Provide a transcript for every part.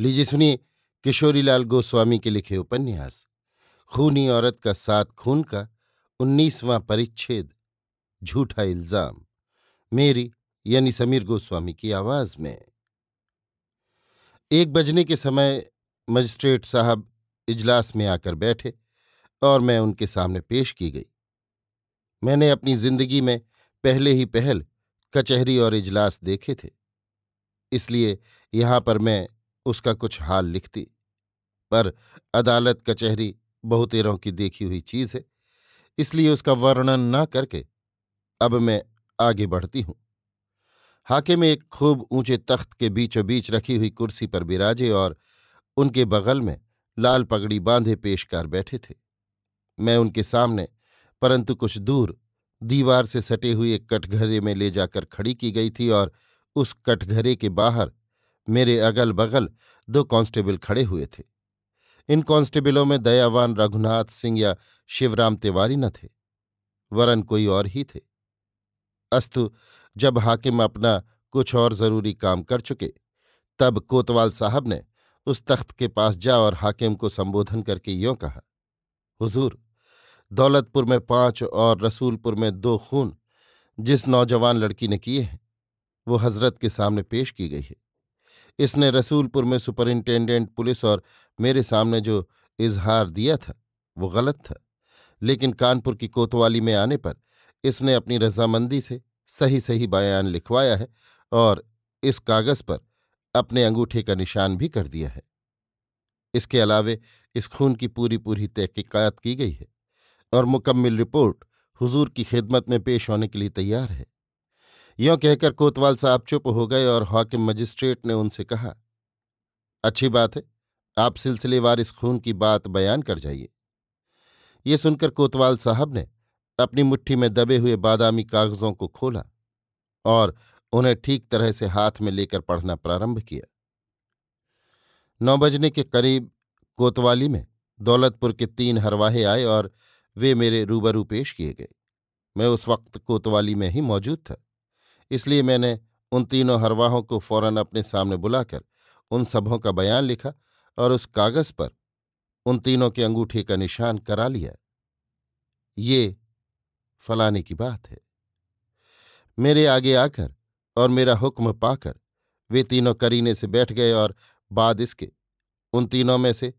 लीजिए सुनिए किशोरीलाल गोस्वामी के लिखे उपन्यास खूनी औरत का सात खून का उन्नीसवां परिच्छेद झूठा इल्जाम मेरी यानी समीर गोस्वामी की आवाज में एक बजने के समय मजिस्ट्रेट साहब इजलास में आकर बैठे और मैं उनके सामने पेश की गई मैंने अपनी जिंदगी में पहले ही पहल कचहरी और इजलास देखे थे इसलिए यहां पर मैं उसका कुछ हाल लिखती पर अदालत कचहरी बहुतेरों की देखी हुई चीज है इसलिए उसका वर्णन ना करके अब मैं आगे बढ़ती हूं हाके में एक खूब ऊंचे तख्त के बीचों बीच रखी हुई कुर्सी पर बिराजे और उनके बगल में लाल पगड़ी बांधे पेशकार बैठे थे मैं उनके सामने परंतु कुछ दूर दीवार से सटे हुए एक कटघरे में ले जाकर खड़ी की गई थी और उस कटघरे के बाहर मेरे अगल बगल दो कांस्टेबल खड़े हुए थे इन कांस्टेबलों में दयावान रघुनाथ सिंह या शिवराम तिवारी न थे वरन कोई और ही थे अस्तु जब हाकिम अपना कुछ और जरूरी काम कर चुके तब कोतवाल साहब ने उस तख्त के पास जा और हाकिम को संबोधन करके यों कहा हुजूर दौलतपुर में पांच और रसूलपुर में दो खून जिस नौजवान लड़की ने किए हैं वो हजरत के सामने पेश की गई है इसने रसूलपुर में सुपरिंटेंडेंट पुलिस और मेरे सामने जो इजहार दिया था वो गलत था लेकिन कानपुर की कोतवाली में आने पर इसने अपनी रजामंदी से सही सही बयान लिखवाया है और इस कागज़ पर अपने अंगूठे का निशान भी कर दिया है इसके अलावे इस खून की पूरी पूरी तहकीकात की गई है और मुकम्मल रिपोर्ट हुजूर की खिदमत में पेश होने के लिए तैयार है यों कहकर कोतवाल साहब चुप हो गए और हाकिम मजिस्ट्रेट ने उनसे कहा अच्छी बात है आप सिलसिलेवार इस खून की बात बयान कर जाइए ये सुनकर कोतवाल साहब ने अपनी मुट्ठी में दबे हुए बादामी कागजों को खोला और उन्हें ठीक तरह से हाथ में लेकर पढ़ना प्रारंभ किया नौ बजने के करीब कोतवाली में दौलतपुर के तीन हरवाहे आए और वे मेरे रूबरू पेश किए गए मैं उस वक्त कोतवाली में ही मौजूद था इसलिए मैंने उन तीनों हरवाहों को फौरन अपने सामने बुलाकर उन सबों का बयान लिखा और उस कागज़ पर उन तीनों के अंगूठे का निशान करा लिया ये फलाने की बात है मेरे आगे आकर और मेरा हुक्म पाकर वे तीनों करीने से बैठ गए और बाद इसके उन तीनों में से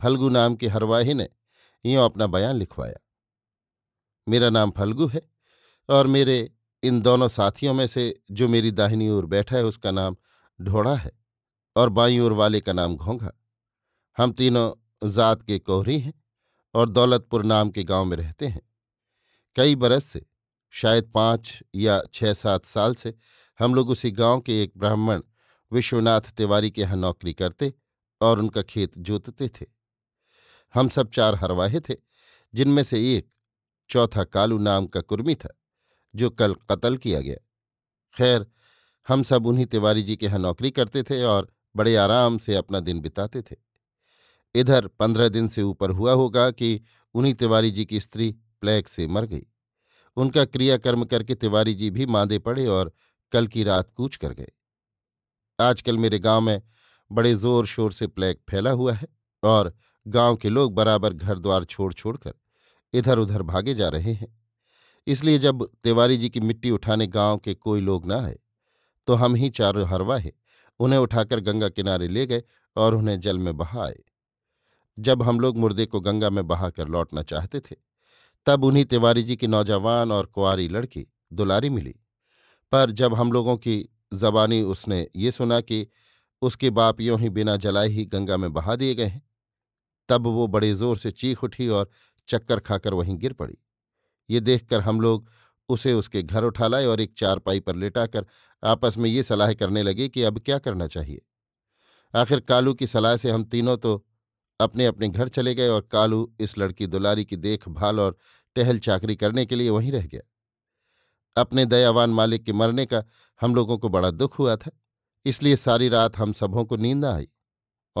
फलगु नाम के हरवाही ने यूं अपना बयान लिखवाया मेरा नाम फलगु है और मेरे इन दोनों साथियों में से जो मेरी दाहिनी ओर बैठा है उसका नाम ढोड़ा है और बाई ओर वाले का नाम घोंघा हम तीनों जात के कोहरी हैं और दौलतपुर नाम के गांव में रहते हैं कई बरस से शायद पांच या छः सात साल से हम लोग उसी गांव के एक ब्राह्मण विश्वनाथ तिवारी के यहाँ नौकरी करते और उनका खेत जोतते थे हम सब चार हरवाहे थे जिनमें से एक चौथा कालू नाम का कुर्मी था जो कल कत्ल किया गया खैर हम सब उन्हीं तिवारी जी के यहाँ नौकरी करते थे और बड़े आराम से अपना दिन बिताते थे इधर पंद्रह दिन से ऊपर हुआ होगा कि उन्हीं तिवारी जी की स्त्री प्लेग से मर गई उनका क्रियाकर्म करके तिवारी जी भी मांदे पड़े और कल की रात कूच कर गए आजकल मेरे गांव में बड़े जोर शोर से प्लेग फैला हुआ है और गांव के लोग बराबर घर द्वार छोड़ छोड़कर इधर उधर भागे जा रहे हैं इसलिए जब तिवारी जी की मिट्टी उठाने गांव के कोई लोग ना आए तो हम ही चारों हरवाहे उन्हें उठाकर गंगा किनारे ले गए और उन्हें जल में बहा आए जब हम लोग मुर्दे को गंगा में बहाकर लौटना चाहते थे तब उन्हीं तिवारी जी की नौजवान और कुआरी लड़की दुलारी मिली पर जब हम लोगों की जबानी उसने ये सुना कि उसके बाप यों ही बिना जलाए ही गंगा में बहा दिए गए हैं तब वो बड़े जोर से चीख उठी और चक्कर खाकर वहीं गिर पड़ी ये देखकर हम लोग उसे उसके घर उठा लाए और एक चारपाई पर लेटाकर आपस में ये सलाह करने लगे कि अब क्या करना चाहिए आखिर कालू की सलाह से हम तीनों तो अपने अपने घर चले गए और कालू इस लड़की दुलारी की देखभाल और टहल चाकरी करने के लिए वहीं रह गया अपने दयावान मालिक के मरने का हम लोगों को बड़ा दुख हुआ था इसलिए सारी रात हम सबों को नींद आई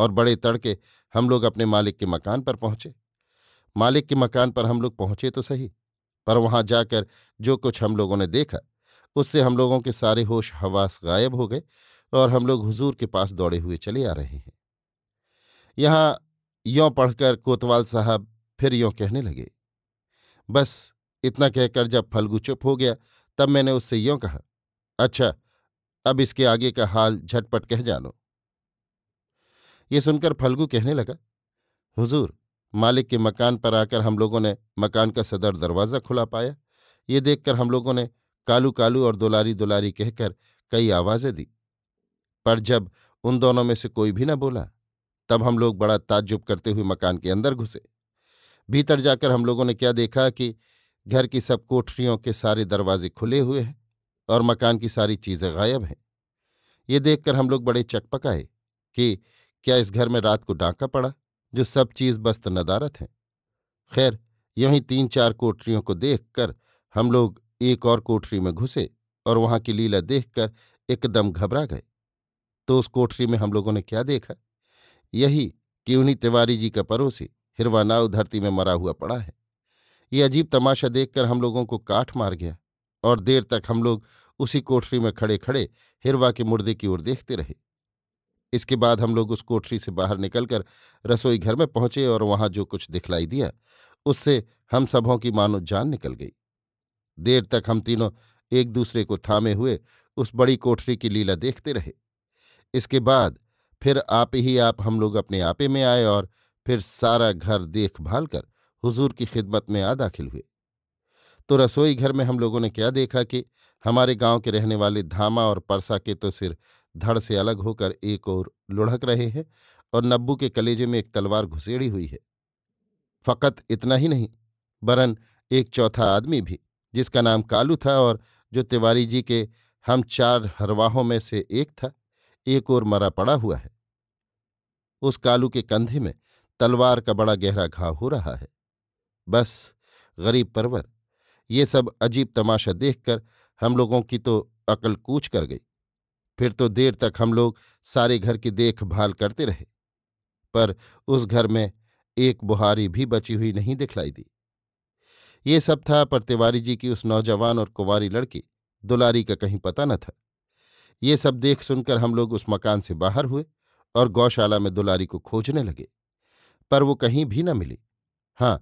और बड़े तड़के हम लोग अपने मालिक के मकान पर पहुंचे मालिक के मकान पर हम लोग पहुंचे तो सही पर वहां जाकर जो कुछ हम लोगों ने देखा उससे हम लोगों के सारे होश हवास गायब हो गए और हम लोग हुजूर के पास दौड़े हुए चले आ रहे हैं यहां यों पढ़कर कोतवाल साहब फिर यों कहने लगे बस इतना कहकर जब फलगु चुप हो गया तब मैंने उससे यों कहा अच्छा अब इसके आगे का हाल झटपट कह जानो ये सुनकर फलगु कहने लगा हुजूर मालिक के मकान पर आकर हम लोगों ने मकान का सदर दरवाज़ा खुला पाया ये देखकर हम लोगों ने कालू कालू और दुलारी दुलारी कहकर कई आवाज़ें दी पर जब उन दोनों में से कोई भी न बोला तब हम लोग बड़ा ताज्जुब करते हुए मकान के अंदर घुसे भीतर जाकर हम लोगों ने क्या देखा कि घर की सब कोठरियों के सारे दरवाजे खुले हुए हैं और मकान की सारी चीज़ें गायब हैं ये देखकर हम लोग बड़े चकपकाए कि क्या इस घर में रात को डांका पड़ा जो सब चीज बस्त नदारत हैं खैर यहीं तीन चार कोठरियों को देखकर हम लोग एक और कोठरी में घुसे और वहां की लीला देखकर एकदम घबरा गए तो उस कोठरी में हम लोगों ने क्या देखा यही कि उन्हीं तिवारी जी का पड़ोसी हिरवानाव धरती में मरा हुआ पड़ा है ये अजीब तमाशा देखकर हम लोगों को काठ मार गया और देर तक हम लोग उसी कोठरी में खड़े खड़े हिरवा के मुर्दे की ओर देखते रहे इसके बाद हम लोग उस कोठरी से बाहर निकलकर रसोई घर में पहुंचे और वहां जो कुछ दिखलाई दिया उससे हम सबों की मानो जान निकल गई देर तक हम तीनों एक दूसरे को थामे हुए उस बड़ी कोठरी की लीला देखते रहे इसके बाद फिर आप ही आप हम लोग अपने आपे में आए और फिर सारा घर देखभाल कर हुजूर की खिदमत में आ दाखिल हुए तो रसोई घर में हम लोगों ने क्या देखा कि हमारे गांव के रहने वाले धामा और परसा के तो सिर धड़ से अलग होकर एक और लुढ़क रहे हैं और नब्बू के कलेजे में एक तलवार घुसेड़ी हुई है फकत इतना ही नहीं बरन एक चौथा आदमी भी जिसका नाम कालू था और जो तिवारी जी के हम चार हरवाहों में से एक था एक और मरा पड़ा हुआ है उस कालू के कंधे में तलवार का बड़ा गहरा घाव हो रहा है बस गरीब परवर ये सब अजीब तमाशा देखकर हम लोगों की तो अकल कूच कर गई फिर तो देर तक हम लोग सारे घर की देखभाल करते रहे पर उस घर में एक बुहारी भी बची हुई नहीं दिखलाई दी ये सब था पर तिवारी जी की उस नौजवान और कुंवारी लड़की दुलारी का कहीं पता न था ये सब देख सुनकर हम लोग उस मकान से बाहर हुए और गौशाला में दुलारी को खोजने लगे पर वो कहीं भी न मिली हाँ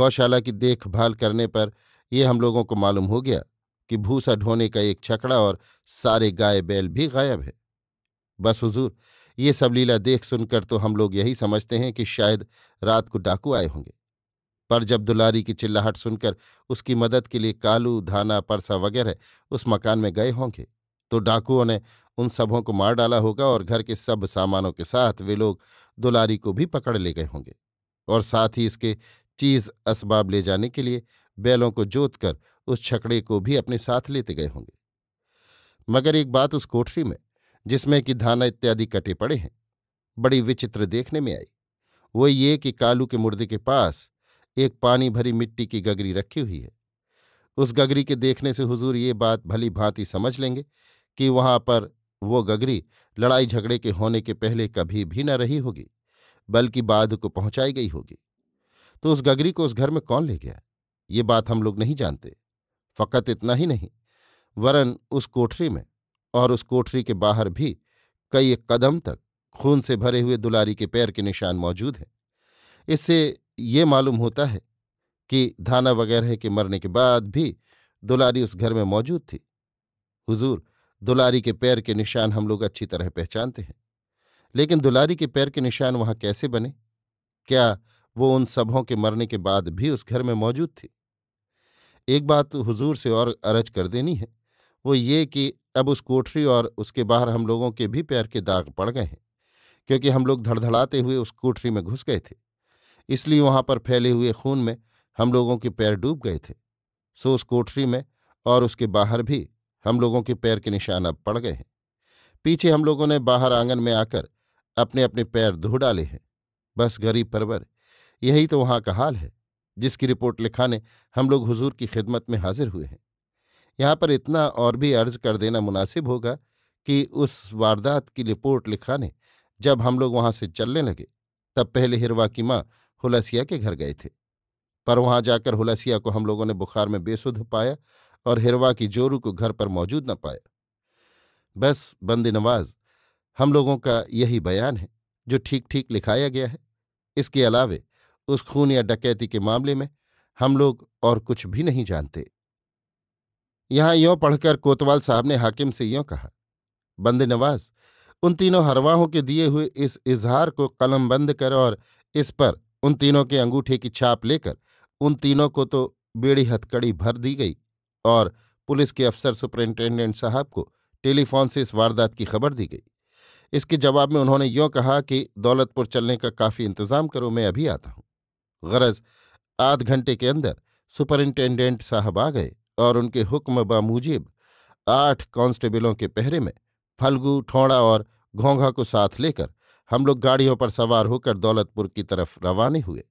गौशाला की देखभाल करने पर यह हम लोगों को मालूम हो गया कि भूसा ढोने का एक छकड़ा और सारे गाय बैल भी गायब है बस हुजूर ये सब लीला देख सुनकर तो हम लोग यही समझते हैं कि शायद रात को डाकू आए होंगे पर जब दुलारी की चिल्लाहट सुनकर उसकी मदद के लिए कालू धाना परसा वगैरह उस मकान में गए होंगे तो डाकुओं ने उन सबों को मार डाला होगा और घर के सब सामानों के साथ वे लोग दुलारी को भी पकड़ ले गए होंगे और साथ ही इसके चीज असबाब ले जाने के लिए बैलों को जोत कर उस छकड़े को भी अपने साथ लेते गए होंगे मगर एक बात उस कोठरी में जिसमें कि धाना इत्यादि कटे पड़े हैं बड़ी विचित्र देखने में आई वो ये कि कालू के मुर्दे के पास एक पानी भरी मिट्टी की गगरी रखी हुई है उस गगरी के देखने से हुजूर ये बात भली भांति समझ लेंगे कि वहां पर वो गगरी लड़ाई झगड़े के होने के पहले कभी भी न रही होगी बल्कि बाद को पहुंचाई गई होगी तो उस गगरी को उस घर में कौन ले गया ये बात हम लोग नहीं जानते फकत इतना ही नहीं वरन उस कोठरी में और उस कोठरी के बाहर भी कई एक कदम तक खून से भरे हुए दुलारी के पैर के निशान मौजूद हैं इससे ये मालूम होता है कि धाना वगैरह के मरने के बाद भी दुलारी उस घर में मौजूद थी हुजूर दुलारी के पैर के निशान हम लोग अच्छी तरह पहचानते हैं लेकिन दुलारी के पैर के निशान वहां कैसे बने क्या वो उन सबों के मरने के बाद भी उस घर में मौजूद थी एक बात हुजूर से और अरज कर देनी है वो ये कि अब उस कोठरी और उसके बाहर हम लोगों के भी पैर के दाग पड़ गए हैं क्योंकि हम लोग धड़धड़ाते हुए उस कोठरी में घुस गए थे इसलिए वहां पर फैले हुए खून में हम लोगों के पैर डूब गए थे सो उस कोठरी में और उसके बाहर भी हम लोगों के पैर के निशान अब पड़ गए हैं पीछे हम लोगों ने बाहर आंगन में आकर अपने अपने पैर धो डाले हैं बस गरीब परवर यही तो वहां का हाल है जिसकी रिपोर्ट लिखाने हम लोग हुजूर की खिदमत में हाजिर हुए हैं यहाँ पर इतना और भी अर्ज कर देना मुनासिब होगा कि उस वारदात की रिपोर्ट लिखाने जब हम लोग वहाँ से चलने लगे तब पहले हिरवा की माँ हुलसिया के घर गए थे पर वहाँ जाकर हुलसिया को हम लोगों ने बुखार में बेसुध पाया और हिरवा की जोरू को घर पर मौजूद न पाया बस बंद नवाज हम लोगों का यही बयान है जो ठीक ठीक लिखाया गया है इसके अलावे उस खून या डकैती के मामले में हम लोग और कुछ भी नहीं जानते यहां यों पढ़कर कोतवाल साहब ने हाकिम से यों कहा बंदे नवाज उन तीनों हरवाहों के दिए हुए इस इजहार को कलम बंद कर और इस पर उन तीनों के अंगूठे की छाप लेकर उन तीनों को तो बेड़ी हथकड़ी भर दी गई और पुलिस के अफसर सुपरिंटेंडेंट साहब को टेलीफोन से इस वारदात की खबर दी गई इसके जवाब में उन्होंने यों कहा कि दौलतपुर चलने का काफ़ी इंतज़ाम करो मैं अभी आता हूँ गरज आध घंटे के अंदर सुपरिंटेंडेंट साहब आ गए और उनके हुक्म बामूजिब आठ कांस्टेबलों के पहरे में फलगू ठोड़ा और घोंघा को साथ लेकर हम लोग गाड़ियों पर सवार होकर दौलतपुर की तरफ रवाने हुए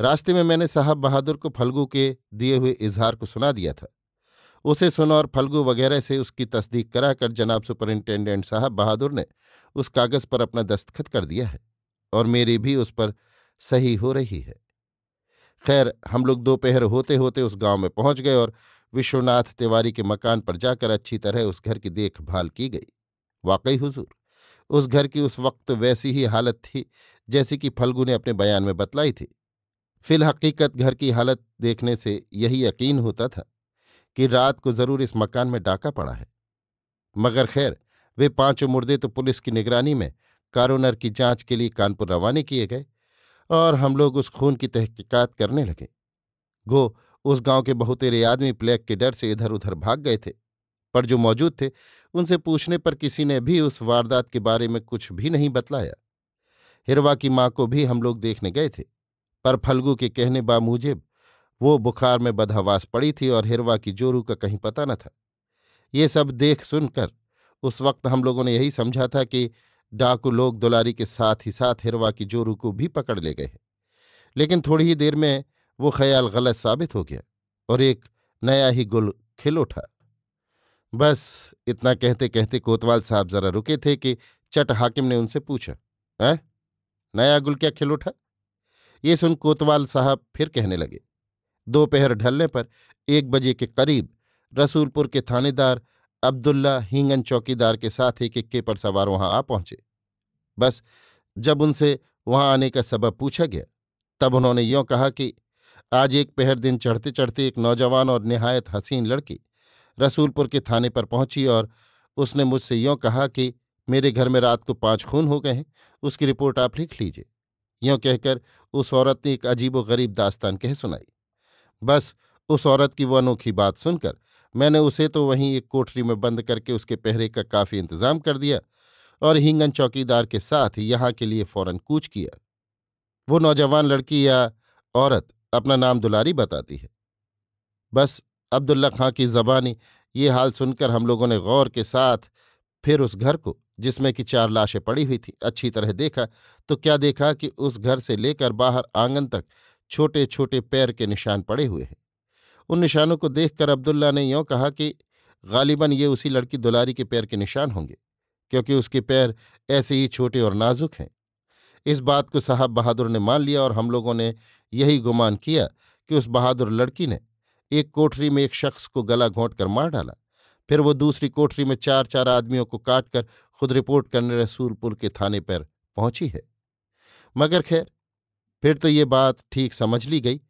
रास्ते में मैंने साहब बहादुर को फलगू के दिए हुए इजहार को सुना दिया था उसे सुन और फलगू वगैरह से उसकी तस्दीक कराकर जनाब सुपरिंटेंडेंट साहब बहादुर ने उस कागज़ पर अपना दस्तखत कर दिया है और मेरी भी उस पर सही हो रही है खैर हम लोग दोपहर होते होते उस गांव में पहुंच गए और विश्वनाथ तिवारी के मकान पर जाकर अच्छी तरह उस घर की देखभाल की गई वाकई हुजूर उस घर की उस वक्त वैसी ही हालत थी जैसी कि फल्गू ने अपने बयान में बतलाई थी हकीकत घर की हालत देखने से यही यकीन होता था कि रात को जरूर इस मकान में डाका पड़ा है मगर खैर वे पांचों मुर्दे तो पुलिस की निगरानी में कारोनर की जांच के लिए कानपुर रवाना किए गए और हम लोग उस खून की तहकीकात करने लगे गो उस गांव के बहुतेरे आदमी प्लेग के डर से इधर उधर भाग गए थे पर जो मौजूद थे उनसे पूछने पर किसी ने भी उस वारदात के बारे में कुछ भी नहीं बतलाया हिरवा की माँ को भी हम लोग देखने गए थे पर फलगू के कहने बामूजिब वो बुखार में बदहवास पड़ी थी और हिरवा की जोरू का कहीं पता न था ये सब देख सुनकर उस वक्त हम लोगों ने यही समझा था कि डाकू लोग दुलारी के साथ ही साथ हिरवा की जोरू को भी पकड़ ले गए लेकिन थोड़ी ही देर में वो ख्याल गलत साबित हो गया और एक नया ही गुल खिल उठा बस इतना कहते कहते कोतवाल साहब जरा रुके थे कि चट हाकिम ने उनसे पूछा है नया गुल क्या खिल उठा ये सुन कोतवाल साहब फिर कहने लगे दोपहर ढलने पर एक बजे के करीब रसूलपुर के थानेदार अब्दुल्ला हींगन चौकीदार के साथ एक इक्के पर सवार वहां आ पहुंचे बस जब उनसे वहां आने का सबब पूछा गया तब उन्होंने यों कहा कि आज एक पहर दिन चढ़ते चढ़ते एक नौजवान और निहायत हसीन लड़की रसूलपुर के थाने पर पहुंची और उसने मुझसे यों कहा कि मेरे घर में रात को पांच खून हो गए हैं उसकी रिपोर्ट आप लिख लीजिए यों कहकर उस औरत ने एक अजीब व गरीब दास्तान कह सुनाई बस उस औरत की वो अनोखी बात सुनकर मैंने उसे तो वहीं एक कोठरी में बंद करके उसके पहरे का काफी इंतजाम कर दिया और हींगन चौकीदार के साथ यहाँ के लिए फौरन कूच किया वो नौजवान लड़की या औरत अपना नाम दुलारी बताती है बस अब्दुल्ला खां की जबानी ये हाल सुनकर हम लोगों ने गौर के साथ फिर उस घर को जिसमें कि चार लाशें पड़ी हुई थी अच्छी तरह देखा तो क्या देखा कि उस घर से लेकर बाहर आंगन तक छोटे छोटे पैर के निशान पड़े हुए हैं उन निशानों को देखकर अब्दुल्ला ने यों कहा कि गालिबन ये उसी लड़की दुलारी के पैर के निशान होंगे क्योंकि उसके पैर ऐसे ही छोटे और नाजुक हैं इस बात को साहब बहादुर ने मान लिया और हम लोगों ने यही गुमान किया कि उस बहादुर लड़की ने एक कोठरी में एक शख्स को गला घोंट कर मार डाला फिर वो दूसरी कोठरी में चार चार आदमियों को काटकर खुद रिपोर्ट करने रसूलपुर के थाने पर पहुंची है मगर खैर फिर तो ये बात ठीक समझ ली गई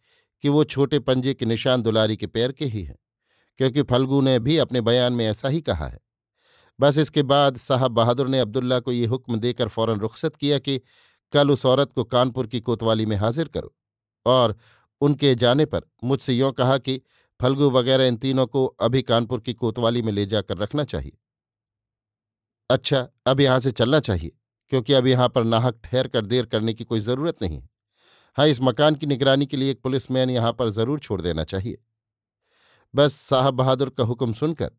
कि वो छोटे पंजे के निशान दुलारी के पैर के ही हैं क्योंकि फल्गू ने भी अपने बयान में ऐसा ही कहा है बस इसके बाद साहब बहादुर ने अब्दुल्ला को ये हुक्म देकर फौरन रुख्सत किया कि कल उस औरत को कानपुर की कोतवाली में हाजिर करो और उनके जाने पर मुझसे यों कहा कि फल्गू वगैरह इन तीनों को अभी कानपुर की कोतवाली में ले जाकर रखना चाहिए अच्छा अब यहां से चलना चाहिए क्योंकि अब यहां पर नाहक ठहर कर देर करने की कोई जरूरत नहीं है हाँ इस मकान की निगरानी के लिए एक पुलिसमैन यहां पर जरूर छोड़ देना चाहिए बस साहब बहादुर का हुक्म सुनकर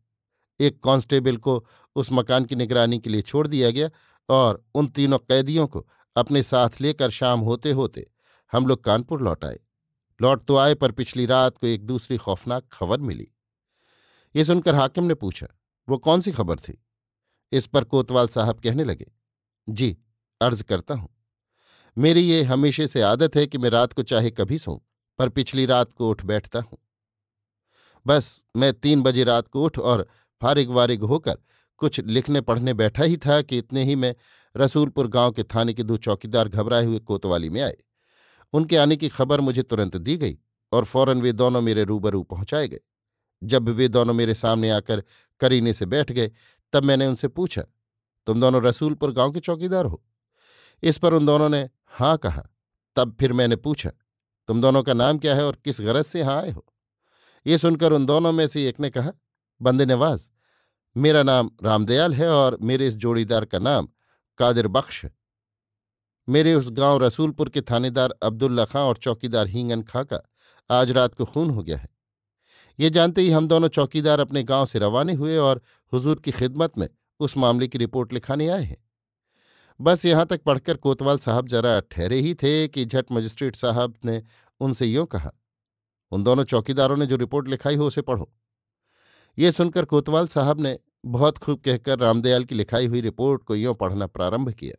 एक कांस्टेबल को उस मकान की निगरानी के लिए छोड़ दिया गया और उन तीनों कैदियों को अपने साथ लेकर शाम होते होते हम लोग कानपुर लौट आए लौट तो आए पर पिछली रात को एक दूसरी खौफनाक खबर मिली ये सुनकर हाकिम ने पूछा वो कौन सी खबर थी इस पर कोतवाल साहब कहने लगे जी अर्ज करता हूं मेरी ये हमेशा से आदत है कि मैं रात को चाहे कभी सो पर पिछली रात को उठ बैठता हूं बस मैं तीन बजे रात को उठ और फारिग वारिग होकर कुछ लिखने पढ़ने बैठा ही था कि इतने ही मैं रसूलपुर गांव के थाने के दो चौकीदार घबराए हुए कोतवाली में आए उनके आने की खबर मुझे तुरंत दी गई और फौरन वे दोनों मेरे रूबरू पहुंचाए गए जब वे दोनों मेरे सामने आकर करीने से बैठ गए तब मैंने उनसे पूछा तुम दोनों रसूलपुर गांव के चौकीदार हो इस पर उन दोनों ने हाँ कहा तब फिर मैंने पूछा तुम दोनों का नाम क्या है और किस गरज से यहाँ आए हो ये सुनकर उन दोनों में से एक ने कहा बंदे नवाज मेरा नाम रामदयाल है और मेरे इस जोड़ीदार का नाम कादिर बख्श मेरे उस गांव रसूलपुर के थानेदार अब्दुल्ला खां और चौकीदार हींगन खां का आज रात को खून हो गया है ये जानते ही हम दोनों चौकीदार अपने गांव से रवाना हुए और हुजूर की खिदमत में उस मामले की रिपोर्ट लिखाने आए हैं बस यहां तक पढ़कर कोतवाल साहब जरा ठहरे ही थे कि झट मजिस्ट्रेट साहब ने उनसे यों कहा उन दोनों चौकीदारों ने जो रिपोर्ट लिखाई हो उसे पढ़ो ये सुनकर कोतवाल साहब ने बहुत खूब कहकर रामदयाल की लिखाई हुई रिपोर्ट को यों पढ़ना प्रारंभ किया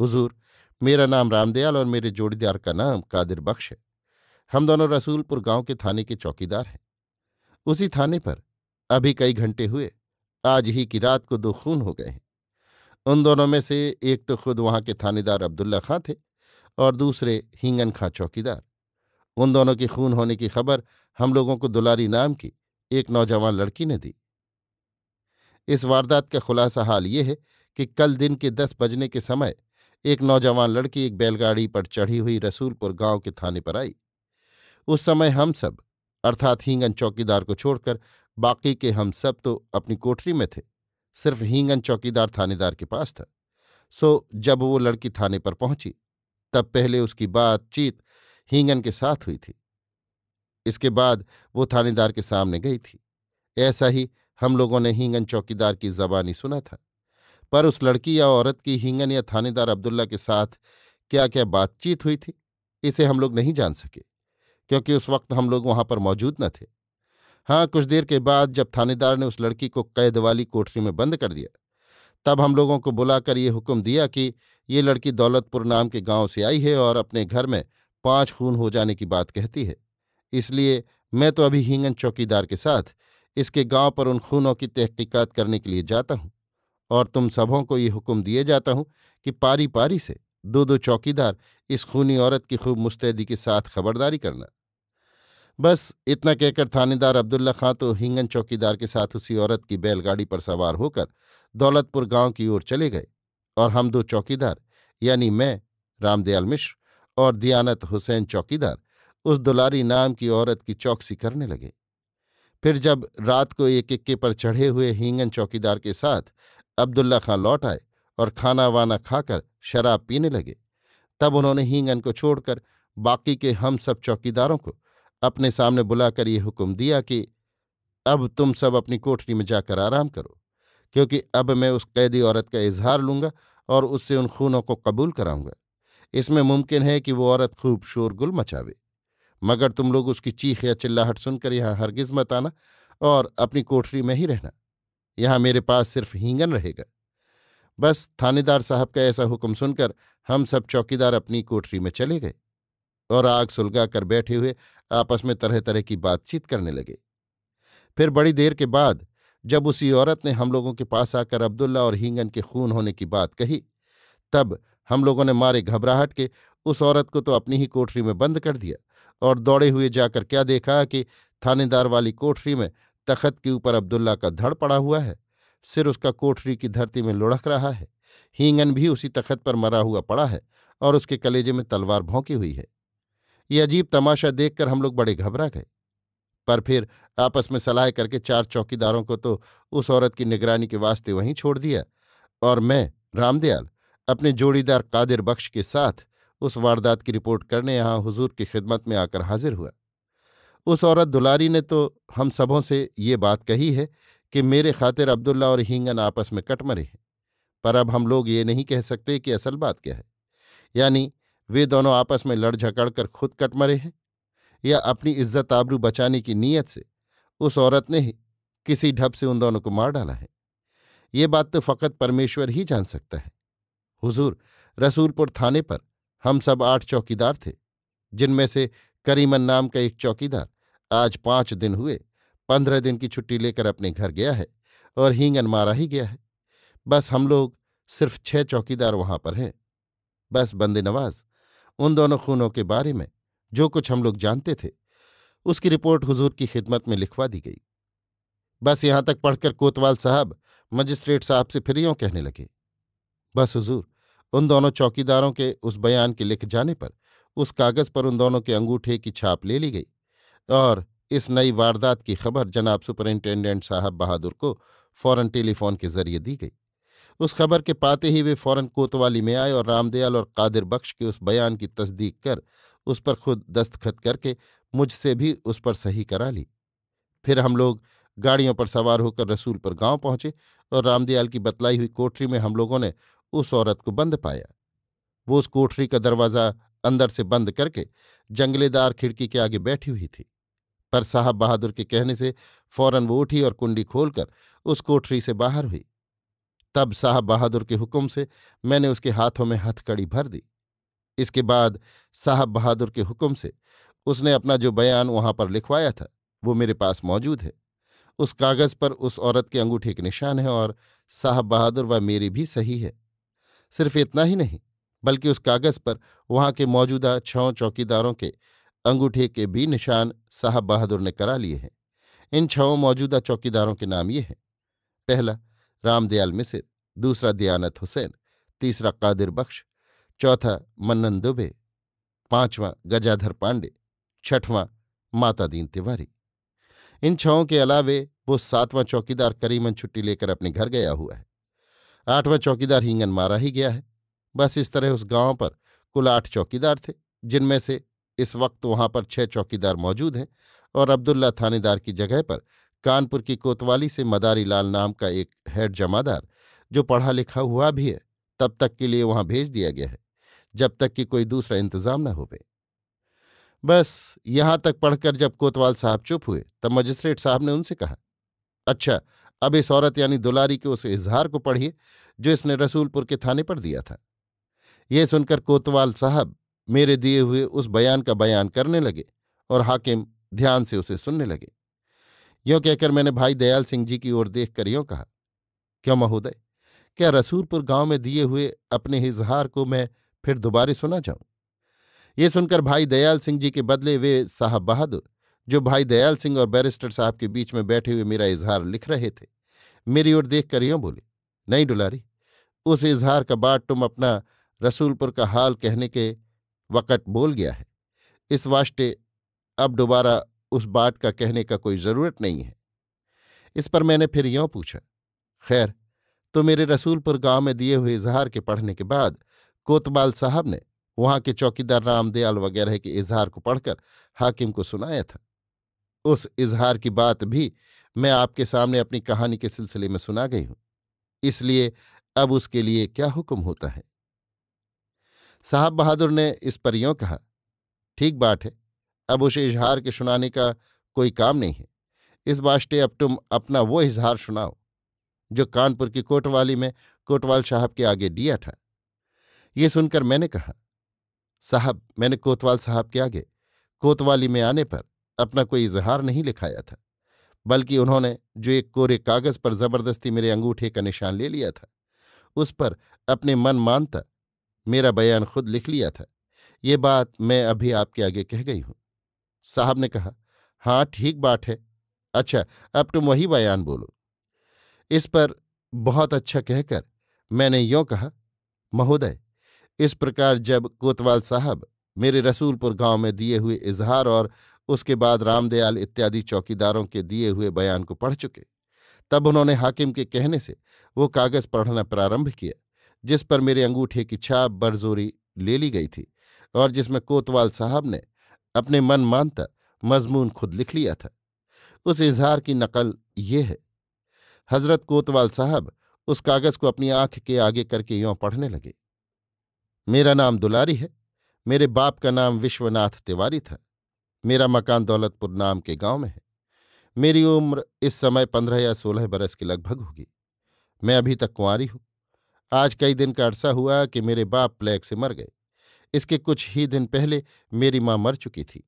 हुजूर मेरा नाम रामदयाल और मेरे जोड़ीदार का नाम कादिर बख्श है हम दोनों रसूलपुर गांव के थाने के चौकीदार हैं उसी थाने पर अभी कई घंटे हुए आज ही की रात को दो खून हो गए हैं उन दोनों में से एक तो खुद वहां के थानेदार अब्दुल्ला खां थे और दूसरे हींगन खां चौकीदार उन दोनों के खून होने की खबर हम लोगों को दुलारी नाम की एक नौजवान लड़की ने दी इस वारदात का खुलासा हाल ये है कि कल दिन के दस बजने के समय एक नौजवान लड़की एक बैलगाड़ी पर चढ़ी हुई रसूलपुर गांव के थाने पर आई उस समय हम सब अर्थात हींगन चौकीदार को छोड़कर बाकी के हम सब तो अपनी कोठरी में थे सिर्फ हींगन चौकीदार थानेदार के पास था सो जब वो लड़की थाने पर पहुंची तब पहले उसकी बातचीत हींगन के साथ हुई थी इसके बाद वो थानेदार के सामने गई थी ऐसा ही हम लोगों ने हींगन चौकीदार की जबानी सुना था पर उस लड़की या औरत की हींगन या थानेदार अब्दुल्ला के साथ क्या क्या बातचीत हुई थी इसे हम लोग नहीं जान सके क्योंकि उस वक्त हम लोग वहां पर मौजूद न थे हाँ कुछ देर के बाद जब थानेदार ने उस लड़की को कैद वाली कोठरी में बंद कर दिया तब हम लोगों को बुलाकर ये हुक्म दिया कि ये लड़की दौलतपुर नाम के गांव से आई है और अपने घर में पांच खून हो जाने की बात कहती है इसलिए मैं तो अभी हींगन चौकीदार के साथ इसके गांव पर उन खूनों की तहकीकात करने के लिए जाता हूं और तुम सबों को ये हुक्म दिए जाता हूं कि पारी पारी से दो दो चौकीदार इस खूनी औरत की खूब मुस्तैदी के साथ खबरदारी करना बस इतना कहकर थानेदार अब्दुल्ला खां तो हिंगन चौकीदार के साथ उसी औरत की बैलगाड़ी पर सवार होकर दौलतपुर गांव की ओर चले गए और हम दो चौकीदार यानी मैं रामदयाल मिश्र और दियानत हुसैन चौकीदार उस दुलारी नाम की औरत की चौकसी करने लगे फिर जब रात को एक इक्के पर चढ़े हुए हींगन चौकीदार के साथ अब्दुल्ला खां लौट आए और खाना वाना खाकर शराब पीने लगे तब उन्होंने हींगन को छोड़कर बाकी के हम सब चौकीदारों को अपने सामने बुलाकर ये हुक्म दिया कि अब तुम सब अपनी कोठरी में जाकर आराम करो क्योंकि अब मैं उस कैदी औरत का इजहार लूंगा और उससे उन खूनों को कबूल कराऊंगा इसमें मुमकिन है कि वो औरत खूब शोरगुल मचावे मगर तुम लोग उसकी चीख या चिल्लाहट सुनकर यहाँ हरगिज मत आना और अपनी कोठरी में ही रहना यहाँ मेरे पास सिर्फ हींगन रहेगा बस थानेदार साहब का ऐसा हुक्म सुनकर हम सब चौकीदार अपनी कोठरी में चले गए और आग सुलगा कर बैठे हुए आपस में तरह तरह की बातचीत करने लगे फिर बड़ी देर के बाद जब उसी औरत ने हम लोगों के पास आकर अब्दुल्ला और हींगन के खून होने की बात कही तब हम लोगों ने मारे घबराहट के उस औरत को तो अपनी ही कोठरी में बंद कर दिया और दौड़े हुए जाकर क्या देखा कि थानेदार वाली कोठरी में तखत के ऊपर अब्दुल्ला का धड़ पड़ा हुआ है सिर उसका कोठरी की धरती में लुढ़क रहा है हींगन भी उसी तखत पर मरा हुआ पड़ा है और उसके कलेजे में तलवार भौंकी हुई है ये अजीब तमाशा देखकर हम लोग बड़े घबरा गए पर फिर आपस में सलाह करके चार चौकीदारों को तो उस औरत की निगरानी के वास्ते वहीं छोड़ दिया और मैं रामदयाल अपने जोड़ीदार कादिर बख्श के साथ उस वारदात की रिपोर्ट करने यहाँ हुजूर की खिदमत में आकर हाजिर हुआ उस औरत दुलारी ने तो हम सबों से ये बात कही है कि मेरे खातिर अब्दुल्ला और हींगन आपस में कट मरे हैं पर अब हम लोग ये नहीं कह सकते कि असल बात क्या है यानी वे दोनों आपस में लड़ झकड़ कर खुद कट मरे हैं या अपनी इज्जत आबरू बचाने की नीयत से उस औरत ने ही किसी ढप से उन दोनों को मार डाला है ये बात तो फकत परमेश्वर ही जान सकता है हुजूर रसूलपुर थाने पर हम सब आठ चौकीदार थे जिनमें से करीमन नाम का एक चौकीदार आज पांच दिन हुए पंद्रह दिन की छुट्टी लेकर अपने घर गया है और हींगन मारा ही गया है बस हम लोग सिर्फ छह चौकीदार वहां पर हैं बस बंदे नवाज उन दोनों खूनों के बारे में जो कुछ हम लोग जानते थे उसकी रिपोर्ट हुजूर की खिदमत में लिखवा दी गई बस यहां तक पढ़कर कोतवाल साहब मजिस्ट्रेट साहब से फिर यों कहने लगे बस हुजूर उन दोनों चौकीदारों के उस बयान के लिख जाने पर उस कागज पर उन दोनों के अंगूठे की छाप ले ली गई और इस नई वारदात की खबर जनाब सुपरिंटेंडेंट साहब बहादुर को फौरन टेलीफोन के जरिए दी गई उस खबर के पाते ही वे फौरन कोतवाली में आए और रामदयाल और कादिर बख्श के उस बयान की तस्दीक कर उस पर खुद दस्तखत करके मुझसे भी उस पर सही करा ली फिर हम लोग गाड़ियों पर सवार होकर पर गांव पहुंचे और रामदयाल की बतलाई हुई कोठरी में हम लोगों ने उस औरत को बंद पाया वो उस कोठरी का दरवाज़ा अंदर से बंद करके जंगलेदार खिड़की के आगे बैठी हुई थी पर साहब बहादुर के कहने से फौरन वो उठी और कुंडी खोलकर उस कोठरी से बाहर हुई तब साहब बहादुर के हुक्म से मैंने उसके हाथों में हथकड़ी भर दी इसके बाद साहब बहादुर के हुक्म से उसने अपना जो बयान वहां पर लिखवाया था वो मेरे पास मौजूद है उस कागज पर उस औरत के अंगूठे के निशान है और साहब बहादुर व मेरी भी सही है सिर्फ इतना ही नहीं बल्कि उस कागज पर वहां के मौजूदा छों चौकीदारों के अंगूठे के भी निशान साहब बहादुर ने करा लिए हैं इन छओ मौजूदा चौकीदारों के नाम ये हैं पहला रामदयाल मिसिर दूसरा दयानत हुसैन तीसरा कादिर बख्श चौथा मन्नन दुबे पांचवां गजाधर पांडे छठवां माता दीन तिवारी इन छओं के अलावे वो सातवां चौकीदार करीमन छुट्टी लेकर अपने घर गया हुआ है आठवां चौकीदार हींगन मारा ही गया है बस इस तरह उस गांव पर कुल आठ चौकीदार थे जिनमें से इस वक्त वहां पर छह चौकीदार मौजूद हैं और अब्दुल्ला थानेदार की जगह पर कानपुर की कोतवाली से मदारी लाल नाम का एक हेड जमादार जो पढ़ा लिखा हुआ भी है तब तक के लिए वहां भेज दिया गया है जब तक कि कोई दूसरा इंतजाम न होवे बस यहां तक पढ़कर जब कोतवाल साहब चुप हुए तब मजिस्ट्रेट साहब ने उनसे कहा अच्छा अब इस औरत यानी दुलारी के उस इजहार को पढ़िए जो इसने रसूलपुर के थाने पर दिया था यह सुनकर कोतवाल साहब मेरे दिए हुए उस बयान का बयान करने लगे और हाकिम ध्यान से उसे सुनने लगे यो कहकर मैंने भाई दयाल सिंह जी की ओर देख कर यो कहा क्यों महोदय क्या रसूलपुर गांव में दिए हुए अपने इजहार को मैं फिर दोबारे सुना जाऊं ये सुनकर भाई दयाल सिंह जी के बदले वे साहब बहादुर जो भाई दयाल सिंह और बैरिस्टर साहब के बीच में बैठे हुए मेरा इजहार लिख रहे थे मेरी ओर देख कर यों बोले नहीं डुलारी उस इजहार का बाट तुम अपना रसूलपुर का हाल कहने के वक़्त बोल गया है इस वास्ते अब दोबारा उस बात का कहने का कोई ज़रूरत नहीं है इस पर मैंने फिर यों पूछा खैर तो मेरे रसूलपुर गांव में दिए हुए इजहार के पढ़ने के बाद कोतबाल साहब ने वहां के चौकीदार रामदयाल वगैरह के इजहार को पढ़कर हाकिम को सुनाया था उस इजहार की बात भी मैं आपके सामने अपनी कहानी के सिलसिले में सुना गई हूं इसलिए अब उसके लिए क्या हुक्म होता है साहब बहादुर ने इस पर यों कहा ठीक बात है अब उसे इजहार के सुनाने का कोई काम नहीं है इस बास्ते अब तुम अपना वो इजहार सुनाओ जो कानपुर की कोटवाली में कोटवाल साहब के आगे दिया था ये सुनकर मैंने कहा साहब मैंने कोतवाल साहब के आगे कोतवाली में आने पर अपना कोई इजहार नहीं लिखाया था बल्कि उन्होंने जो एक कोरे कागज़ पर ज़बरदस्ती मेरे अंगूठे का निशान ले लिया था उस पर अपने मन मानता मेरा बयान खुद लिख लिया था ये बात मैं अभी आपके आगे कह गई हूँ साहब ने कहा हाँ ठीक बात है अच्छा अब तुम वही बयान बोलो इस पर बहुत अच्छा कहकर मैंने यों कहा महोदय इस प्रकार जब कोतवाल साहब मेरे रसूलपुर गांव में दिए हुए इजहार और उसके बाद रामदयाल इत्यादि चौकीदारों के दिए हुए बयान को पढ़ चुके तब उन्होंने हाकिम के कहने से वो कागज़ पढ़ना प्रारंभ किया जिस पर मेरे अंगूठे की छाप बरजोरी ले ली गई थी और जिसमें कोतवाल साहब ने अपने मन मानता मजमून खुद लिख लिया था उस इजहार की नकल ये है हजरत कोतवाल साहब उस कागज को अपनी आंख के आगे करके यों पढ़ने लगे मेरा नाम दुलारी है मेरे बाप का नाम विश्वनाथ तिवारी था मेरा मकान दौलतपुर नाम के गांव में है मेरी उम्र इस समय पंद्रह या सोलह बरस के लगभग होगी मैं अभी तक कुंवारी हूं आज कई दिन का अरसा हुआ कि मेरे बाप प्लेग से मर गए इसके कुछ ही दिन पहले मेरी माँ मर चुकी थी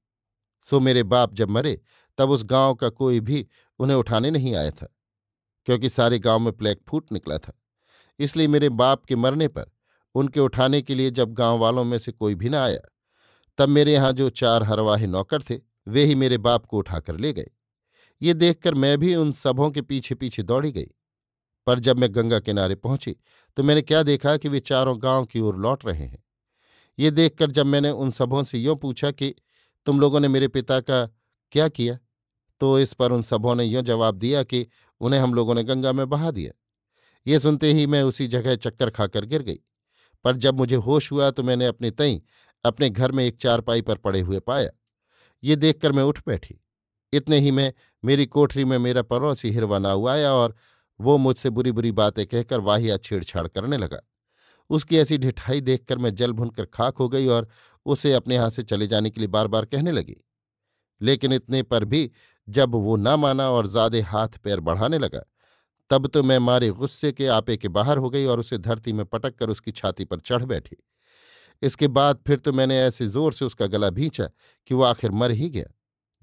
सो मेरे बाप जब मरे तब उस गांव का कोई भी उन्हें उठाने नहीं आया था क्योंकि सारे गांव में प्लेग फूट निकला था इसलिए मेरे बाप के मरने पर उनके उठाने के लिए जब गांव वालों में से कोई भी ना आया तब मेरे यहाँ जो चार हरवाहे नौकर थे वे ही मेरे बाप को उठाकर ले गए ये देखकर मैं भी उन सबों के पीछे पीछे दौड़ी गई पर जब मैं गंगा किनारे पहुंची तो मैंने क्या देखा कि वे चारों गांव की ओर लौट रहे हैं ये देखकर जब मैंने उन सबों से यों पूछा कि तुम लोगों ने मेरे पिता का क्या किया तो इस पर उन सबों ने यों जवाब दिया कि उन्हें हम लोगों ने गंगा में बहा दिया ये सुनते ही मैं उसी जगह चक्कर खाकर गिर गई पर जब मुझे होश हुआ तो मैंने अपने तई अपने घर में एक चारपाई पर पड़े हुए पाया ये देखकर मैं उठ बैठी इतने ही मैं मेरी कोठरी में मेरा पड़ोसी हिरवा नाऊ आया और वो मुझसे बुरी बुरी बातें कहकर वाहिया छेड़छाड़ करने लगा उसकी ऐसी ढिठाई देखकर मैं जल भुनकर खाक हो गई और उसे अपने हाथ से चले जाने के लिए बार बार कहने लगी लेकिन इतने पर भी जब वो ना माना और ज्यादा हाथ पैर बढ़ाने लगा तब तो मैं मारे गुस्से के आपे के बाहर हो गई और उसे धरती में पटक कर उसकी छाती पर चढ़ बैठी इसके बाद फिर तो मैंने ऐसे जोर से उसका गला भींचा कि वो आखिर मर ही गया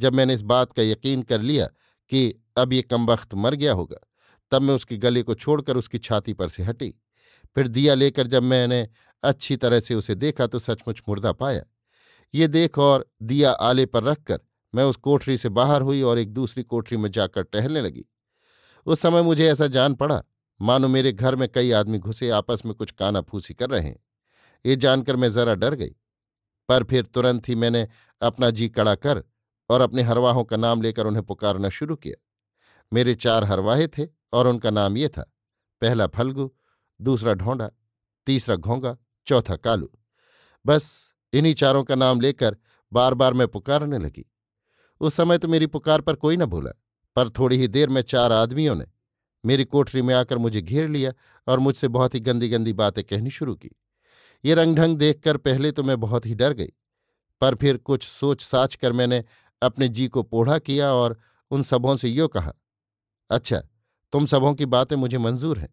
जब मैंने इस बात का यकीन कर लिया कि अब ये कमबख्त मर गया होगा तब मैं उसके गले को छोड़कर उसकी छाती पर से हटी फिर दिया लेकर जब मैंने अच्छी तरह से उसे देखा तो सचमुच मुर्दा पाया ये देख और दिया आले पर रखकर मैं उस कोठरी से बाहर हुई और एक दूसरी कोठरी में जाकर टहलने लगी उस समय मुझे ऐसा जान पड़ा मानो मेरे घर में कई आदमी घुसे आपस में कुछ काना फूसी कर रहे हैं ये जानकर मैं जरा डर गई पर फिर तुरंत ही मैंने अपना जी कड़ा कर और अपने हरवाहों का नाम लेकर उन्हें पुकारना शुरू किया मेरे चार हरवाहे थे और उनका नाम ये था पहला फल्गू दूसरा ढोंडा तीसरा घोंगा चौथा कालू बस इन्हीं चारों का नाम लेकर बार बार मैं पुकारने लगी उस समय तो मेरी पुकार पर कोई न भूला पर थोड़ी ही देर में चार आदमियों ने मेरी कोठरी में आकर मुझे घेर लिया और मुझसे बहुत ही गंदी गंदी बातें कहनी शुरू की ये रंगढंग देखकर पहले तो मैं बहुत ही डर गई पर फिर कुछ सोच साच कर मैंने अपने जी को पोढ़ा किया और उन सबों से यो कहा अच्छा तुम सबों की बातें मुझे मंजूर हैं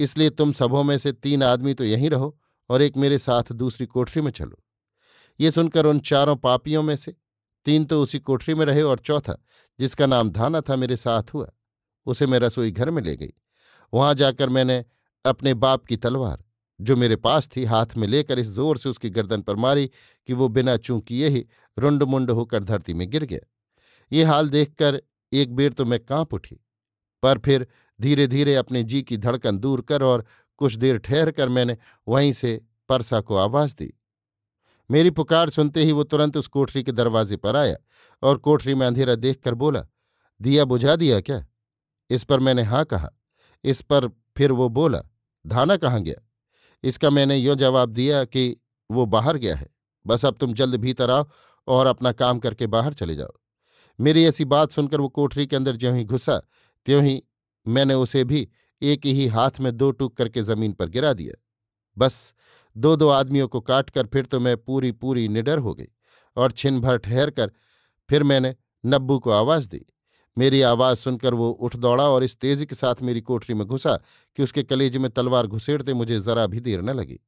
इसलिए तुम सबों में से तीन आदमी तो यहीं रहो और एक मेरे साथ दूसरी कोठरी में चलो ये सुनकर उन चारों पापियों में से तीन तो उसी कोठरी में रहे और चौथा जिसका नाम धाना था मेरे साथ हुआ उसे मैं रसोई घर में ले गई वहां जाकर मैंने अपने बाप की तलवार जो मेरे पास थी हाथ में लेकर इस जोर से उसकी गर्दन पर मारी कि वो बिना चूं किए ही रुंड मुंड होकर धरती में गिर गया ये हाल देखकर एक बेर तो मैं कांप उठी पर फिर धीरे धीरे अपने जी की धड़कन दूर कर और कुछ देर ठहर कर मैंने वहीं से परसा को आवाज दी मेरी पुकार सुनते ही वो तुरंत उस कोठरी के दरवाजे पर आया और कोठरी में अंधेरा देखकर बोला दिया बुझा दिया क्या इस पर मैंने हाँ कहा इस पर फिर वो बोला धाना कहाँ गया इसका मैंने यो जवाब दिया कि वो बाहर गया है बस अब तुम जल्द भीतर आओ और अपना काम करके बाहर चले जाओ मेरी ऐसी बात सुनकर वो कोठरी के अंदर ज्यों ही घुसा त्यों ही मैंने उसे भी एक ही हाथ में दो टूक करके जमीन पर गिरा दिया बस दो दो आदमियों को काटकर फिर तो मैं पूरी पूरी निडर हो गई और छिन भर ठहर कर फिर मैंने नब्बू को आवाज़ दी मेरी आवाज़ सुनकर वो उठ दौड़ा और इस तेजी के साथ मेरी कोठरी में घुसा कि उसके कलेजे में तलवार घुसेड़ते मुझे जरा भी देर न लगी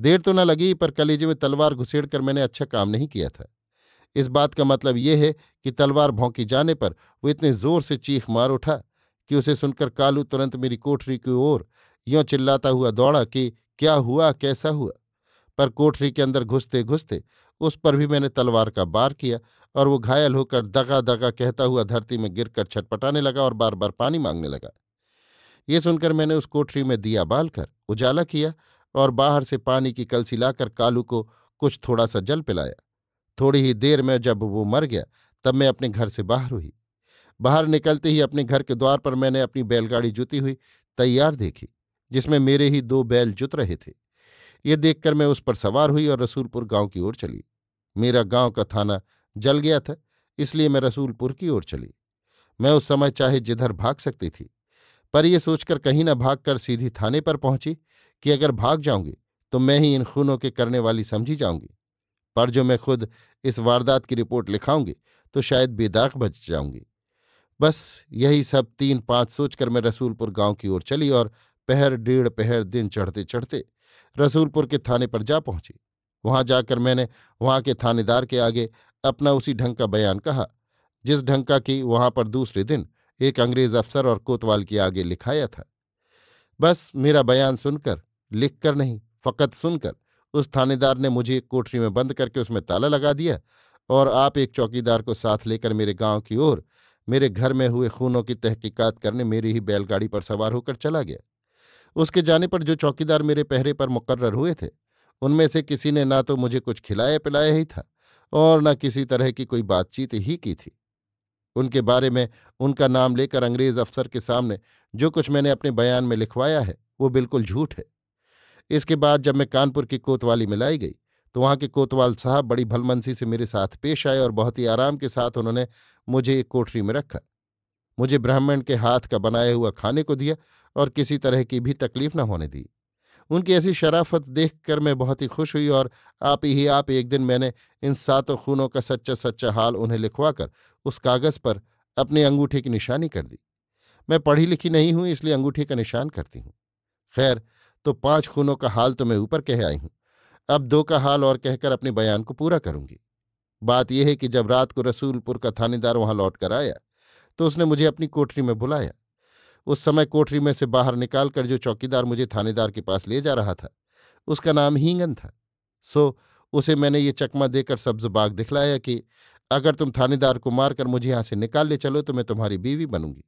देर तो न लगी पर कलेजे में तलवार घुसेड़ मैंने अच्छा काम नहीं किया था इस बात का मतलब यह है कि तलवार भौंकी जाने पर वो इतने जोर से चीख मार उठा कि उसे सुनकर कालू तुरंत मेरी कोठरी की ओर यों चिल्लाता हुआ दौड़ा कि क्या हुआ कैसा हुआ पर कोठरी के अंदर घुसते घुसते उस पर भी मैंने तलवार का बार किया और वो घायल होकर दगा दगा कहता हुआ धरती में गिरकर छटपटाने लगा और बार बार पानी मांगने लगा ये सुनकर मैंने उस कोठरी में दिया बालकर उजाला किया और बाहर से पानी की कलसी लाकर कालू को कुछ थोड़ा सा जल पिलाया थोड़ी ही देर में जब वो मर गया तब मैं अपने घर से बाहर हुई बाहर निकलते ही अपने घर के द्वार पर मैंने अपनी बैलगाड़ी जुती हुई तैयार देखी जिसमें मेरे ही दो बैल जुत रहे थे ये देखकर मैं उस पर सवार हुई और रसूलपुर गांव की ओर चली मेरा गांव का थाना जल गया था इसलिए मैं रसूलपुर की ओर चली मैं उस समय चाहे जिधर भाग सकती थी पर यह सोचकर कहीं भाग कर सीधी थाने पर पहुंची कि अगर भाग जाऊंगी तो मैं ही इन खूनों के करने वाली समझी जाऊंगी पर जो मैं खुद इस वारदात की रिपोर्ट लिखाऊंगी तो शायद बेदाग बच जाऊंगी बस यही सब तीन पांच सोचकर मैं रसूलपुर गांव की ओर चली और पहर डेढ़ पहर दिन चढ़ते चढ़ते रसूलपुर के थाने पर जा पहुंची वहां जाकर मैंने वहां के थानेदार के आगे अपना उसी ढंग का बयान कहा जिस ढंग का कि वहां पर दूसरे दिन एक अंग्रेज अफसर और कोतवाल के आगे लिखाया था बस मेरा बयान सुनकर लिखकर नहीं फकत सुनकर उस थानेदार ने मुझे एक कोठरी में बंद करके उसमें ताला लगा दिया और आप एक चौकीदार को साथ लेकर मेरे गांव की ओर मेरे घर में हुए खूनों की तहकीकात करने मेरी ही बैलगाड़ी पर सवार होकर चला गया उसके जाने पर जो चौकीदार मेरे पहरे पर मुकर्र हुए थे उनमें से किसी ने ना तो मुझे कुछ खिलाया पिलाया ही था और न किसी तरह की कोई बातचीत ही की थी उनके बारे में उनका नाम लेकर अंग्रेज अफसर के सामने जो कुछ मैंने अपने बयान में लिखवाया है वो बिल्कुल झूठ है इसके बाद जब मैं कानपुर की कोतवाली में लाई गई तो वहां के कोतवाल साहब बड़ी भलमनसी से मेरे साथ पेश आए और बहुत ही आराम के साथ उन्होंने मुझे एक कोठरी में रखा मुझे ब्राह्मण के हाथ का बनाया हुआ खाने को दिया और किसी तरह की भी तकलीफ न होने दी उनकी ऐसी शराफत देखकर मैं बहुत ही खुश हुई और आप ही आप एक दिन मैंने इन सातों खूनों का सच्चा सच्चा हाल उन्हें लिखवाकर उस कागज़ पर अपने अंगूठे की निशानी कर दी मैं पढ़ी लिखी नहीं हूं इसलिए अंगूठे का निशान करती हूँ खैर तो पांच खूनों का हाल तो मैं ऊपर कह आई हूं अब दो का हाल और कहकर अपने बयान को पूरा करूंगी बात यह है कि जब रात को रसूलपुर का थानेदार वहां लौट कर आया तो उसने मुझे अपनी कोठरी में बुलाया उस समय कोठरी में से बाहर निकालकर जो चौकीदार मुझे थानेदार के पास ले जा रहा था उसका नाम हींगन था सो उसे मैंने ये चकमा देकर सब्ज बाग दिखलाया कि अगर तुम थानेदार को मारकर मुझे यहां से निकाल ले चलो तो मैं तुम्हारी बीवी बनूंगी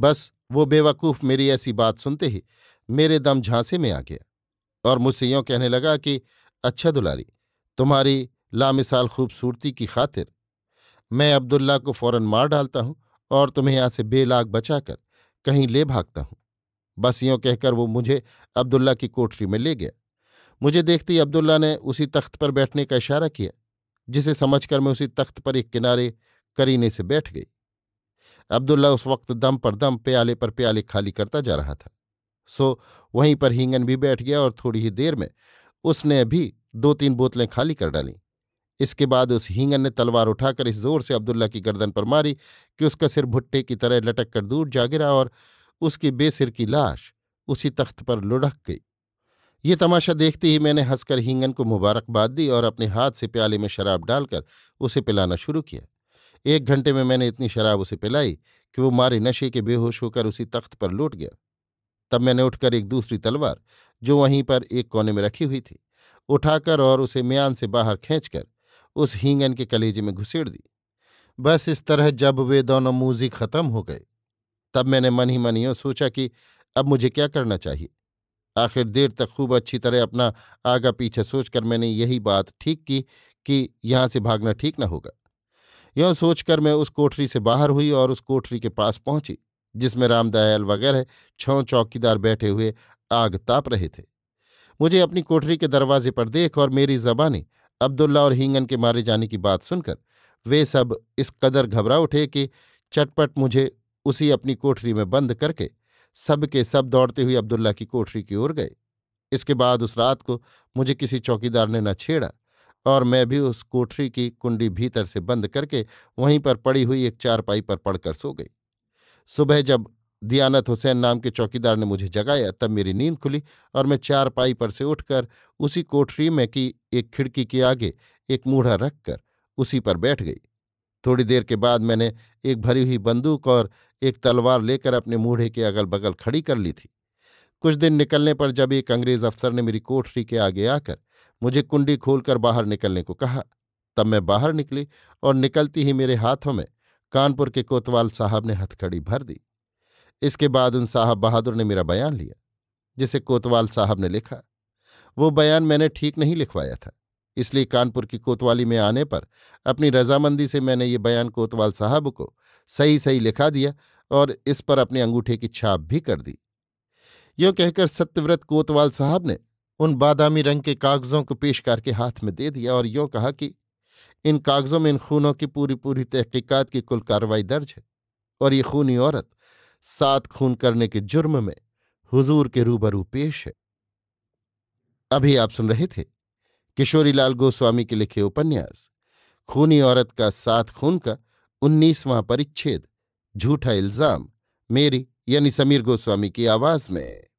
बस वो बेवकूफ़ मेरी ऐसी बात सुनते ही मेरे दम झांसे में आ गया और मुझसे यों कहने लगा कि अच्छा दुलारी तुम्हारी लामिसाल खूबसूरती की खातिर मैं अब्दुल्ला को फौरन मार डालता हूं और तुम्हें यहां से बेलाग बचाकर कहीं ले भागता हूं बस यों कहकर वो मुझे अब्दुल्ला की कोठरी में ले गया मुझे देखते ही अब्दुल्ला ने उसी तख्त पर बैठने का इशारा किया जिसे समझकर मैं उसी तख्त पर एक किनारे करीने से बैठ गई अब्दुल्ला उस वक्त दम पर दम प्याले पर प्याले खाली करता जा रहा था सो वहीं पर हींगन भी बैठ गया और थोड़ी ही देर में उसने भी दो तीन बोतलें खाली कर डाली इसके बाद उस हींगन ने तलवार उठाकर इस जोर से अब्दुल्ला की गर्दन पर मारी कि उसका सिर भुट्टे की तरह लटक कर दूर जा गिरा और उसकी बेसिर की लाश उसी तख्त पर लुढ़क गई ये तमाशा देखते ही मैंने हंसकर हींगन को मुबारकबाद दी और अपने हाथ से प्याले में शराब डालकर उसे पिलाना शुरू किया एक घंटे में मैंने इतनी शराब उसे पिलाई कि वो मारे नशे के बेहोश होकर उसी तख्त पर लौट गया तब मैंने उठकर एक दूसरी तलवार जो वहीं पर एक कोने में रखी हुई थी उठाकर और उसे म्यान से बाहर खींचकर उस हींगन के कलेजे में घुसेड़ दी बस इस तरह जब वे दोनों मूजी खत्म हो गए तब मैंने मन ही मन यूँ सोचा कि अब मुझे क्या करना चाहिए आखिर देर तक खूब अच्छी तरह अपना आगा पीछे सोचकर मैंने यही बात ठीक की कि यहाँ से भागना ठीक न होगा यों सोचकर मैं उस कोठरी से बाहर हुई और उस कोठरी के पास पहुंची जिसमें रामदयाल वगैरह छौ चौकीदार बैठे हुए आग ताप रहे थे मुझे अपनी कोठरी के दरवाजे पर देख और मेरी जबानी अब्दुल्ला और हींगन के मारे जाने की बात सुनकर वे सब इस कदर घबरा उठे कि चटपट मुझे उसी अपनी कोठरी में बंद करके सबके सब दौड़ते हुए अब्दुल्ला की कोठरी की ओर गए इसके बाद उस रात को मुझे किसी चौकीदार ने न छेड़ा और मैं भी उस कोठरी की कुंडी भीतर से बंद करके वहीं पर पड़ी हुई एक चारपाई पर पड़कर सो गई सुबह जब दियानत हुसैन नाम के चौकीदार ने मुझे जगाया तब मेरी नींद खुली और मैं चार पाई पर से उठकर उसी कोठरी में की एक खिड़की के आगे एक मूढ़ा रखकर उसी पर बैठ गई थोड़ी देर के बाद मैंने एक भरी हुई बंदूक और एक तलवार लेकर अपने मूढ़े के अगल बगल खड़ी कर ली थी कुछ दिन निकलने पर जब एक अंग्रेज अफसर ने मेरी कोठरी के आगे आकर मुझे कुंडी खोलकर बाहर निकलने को कहा तब मैं बाहर निकली और निकलती ही मेरे हाथों में कानपुर के कोतवाल साहब ने हथखड़ी भर दी इसके बाद उन साहब बहादुर ने मेरा बयान लिया जिसे कोतवाल साहब ने लिखा वो बयान मैंने ठीक नहीं लिखवाया था इसलिए कानपुर की कोतवाली में आने पर अपनी रजामंदी से मैंने ये बयान कोतवाल साहब को सही सही लिखा दिया और इस पर अपने अंगूठे की छाप भी कर दी यो कहकर सत्यव्रत कोतवाल साहब ने उन बादामी रंग के कागजों को पेश करके हाथ में दे दिया और यो कहा कि इन कागजों में इन खूनों की पूरी पूरी तहकीकात की कुल कार्रवाई दर्ज है और ये खूनी औरत सात खून करने के जुर्म में हुजूर के रूबरू पेश है अभी आप सुन रहे थे किशोरीलाल गोस्वामी के लिखे उपन्यास खूनी औरत का सात खून का उन्नीसवां परिच्छेद झूठा इल्जाम मेरी यानी समीर गोस्वामी की आवाज में